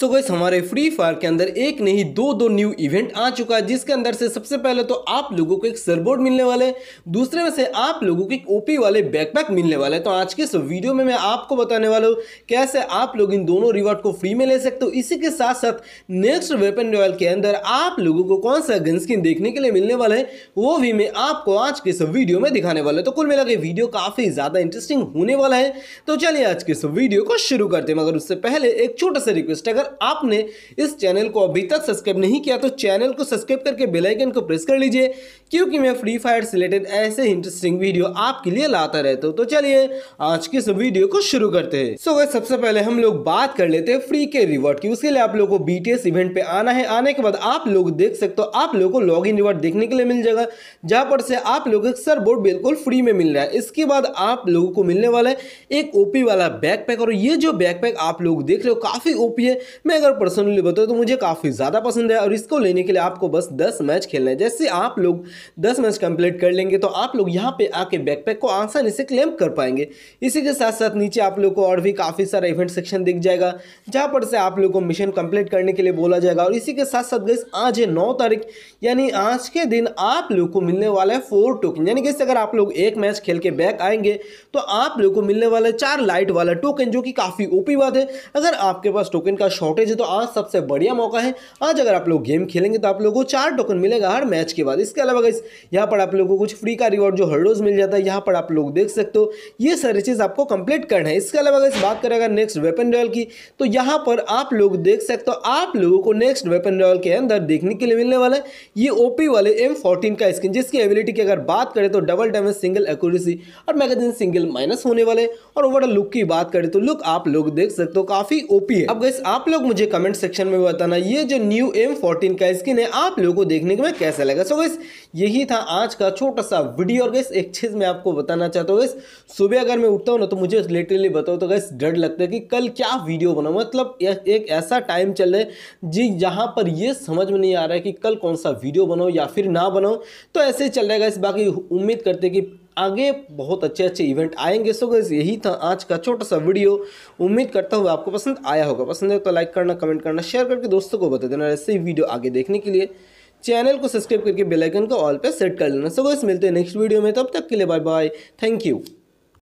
सो so guys हमारे Free Fire के अंदर एक नहीं दो दो न्यू इवेंट आ चुका है जिसके अंदर से सबसे पहले तो आप लोगों को एक सरबोर्ड मिलने वाले दूसरे में से आप लोगों को एक ओपी वाले बैकपैक मिलने वाले तो आज के इस वीडियो में मैं आपको बताने वाला हूँ कैसे आप लोग इन दोनों रिवॉर्ड को फ्री में ले सकते हो इसी के साथ साथ नेक्स्ट वेपन रॉयल के अंदर आप लोगों को कौन सा गन स्किन देखने के लिए मिलने वाला है वो भी मैं आपको आज के इस वीडियो में दिखाने वाला हूँ तो कुल मिला के वीडियो काफ़ी ज़्यादा इंटरेस्टिंग होने वाला है तो चलिए आज के इस वीडियो को शुरू करते हैं मगर उससे पहले एक छोटा सा रिक्वेस्ट अगर आपने इस चैनल को अभी तक सब्सक्राइब नहीं किया तो चैनल को सब्सक्राइब करके बेल आइकन को प्रेस कर लीजिए क्योंकि मैं फ्री फायर से रिलेटेड ऐसे इंटरेस्टिंग वीडियो आपके लिए लाता रहता हूँ तो चलिए आज के इस वीडियो को शुरू करते हैं सो so, सबसे पहले हम लोग बात कर लेते हैं फ्री के रिवॉर्ड की उसके लिए आप लोग को बीटीएस इवेंट पे आना है आने के बाद आप लोग देख सकते हो आप लोग को लॉग इन रिवॉर्ड देखने के लिए मिल जाएगा जहां पर से आप लोग एक सर बोर्ड बिल्कुल फ्री में मिल रहा है इसके बाद आप लोगों को मिलने वाला है एक ओपी वाला बैकपैक और ये जो बैकपैक आप लोग देख रहे हो काफ़ी ओपी है मैं अगर पर्सनली बताऊँ तो मुझे काफ़ी ज़्यादा पसंद है और इसको लेने के लिए आपको बस दस मैच खेलना है जैसे आप लोग दस मैच कंप्लीट कर लेंगे तो आप लोग यहाँ पे आके बैकपैक को आसानी से क्लेम कर पाएंगे इसी के साथ साथ नीचे आप लोग को और भी काफ़ी सारा इवेंट सेक्शन दिख जाएगा जहाँ पर से आप लोग को मिशन कम्प्लीट करने के लिए बोला जाएगा और इसी के साथ साथ गई आज है नौ तारीख यानी आज के दिन आप लोग को मिलने वाला है फोर टोकन यानी कि अगर आप लोग एक मैच खेल के बैक आएंगे तो आप लोग को मिलने वाला है चार लाइट वाला टोकन जो कि काफ़ी ओपी बात है अगर आपके पास टोकन का शॉर्ट शॉर्टेज है तो आज सबसे बढ़िया मौका है आज अगर आप लोग गेम खेलेंगे तो आप लोगों को चार टोकन मिलेगा हर मैच के बाद इसके अलावा इस यहाँ पर आप लोगों को कुछ फ्री का रिवॉर्ड जो हर रोज़ मिल जाता है यहाँ पर आप लोग देख सकते हो ये सारी चीज़ आपको कंप्लीट करना है इसके अलावा इस बात करें अगर नेक्स्ट वेपन रॉयल की तो यहाँ पर आप लोग देख सकते हो आप लोगों को नेक्स्ट वेपन रॉयल के अंदर देखने के लिए मिलने वाला है ये ओ वाले एम का स्किन जिसकी एबिलिटी की अगर बात करें तो डबल डैमेज सिंगल एक्यूरेसी और मैगजीन सिंगल माइनस होने वाले और ओवरऑल लुक की बात करें तो लुक आप लोग देख सकते हो काफ़ी ओपी है अब गैस आप लोग मुझे कमेंट सेक्शन में बताना ये जो न्यू एम फोर्टीन का स्किन है आप लोगों को देखने के में कैसा लगा सो गैस यही था आज का छोटा सा वीडियो और गैस एक चीज़ मैं आपको बताना चाहता हूँ गैस सुबह अगर मैं उठता हूँ ना तो मुझे लेटरली बताओ तो गैस डर लगता है कि कल क्या वीडियो बनाऊँ मतलब एक ऐसा टाइम चल रहा है जी जहाँ पर यह समझ में नहीं आ रहा है कि कल कौन सा वीडियो बनाओ या फिर ना बनाओ तो ऐसे ही चल रहा है गैस बाकी उम्मीद करते कि आगे बहुत अच्छे अच्छे इवेंट आएंगे सो गैस यही था आज का छोटा सा वीडियो उम्मीद करता हूँ आपको पसंद आया होगा पसंद है तो लाइक करना कमेंट करना शेयर करके दोस्तों को बता देना ऐसे ही वीडियो आगे देखने के लिए चैनल को सब्सक्राइब करके बेल आइकन को ऑल पे सेट कर लेना सो गैस मिलते हैं नेक्स्ट वीडियो में तब तक के लिए बाय बाय थैंक यू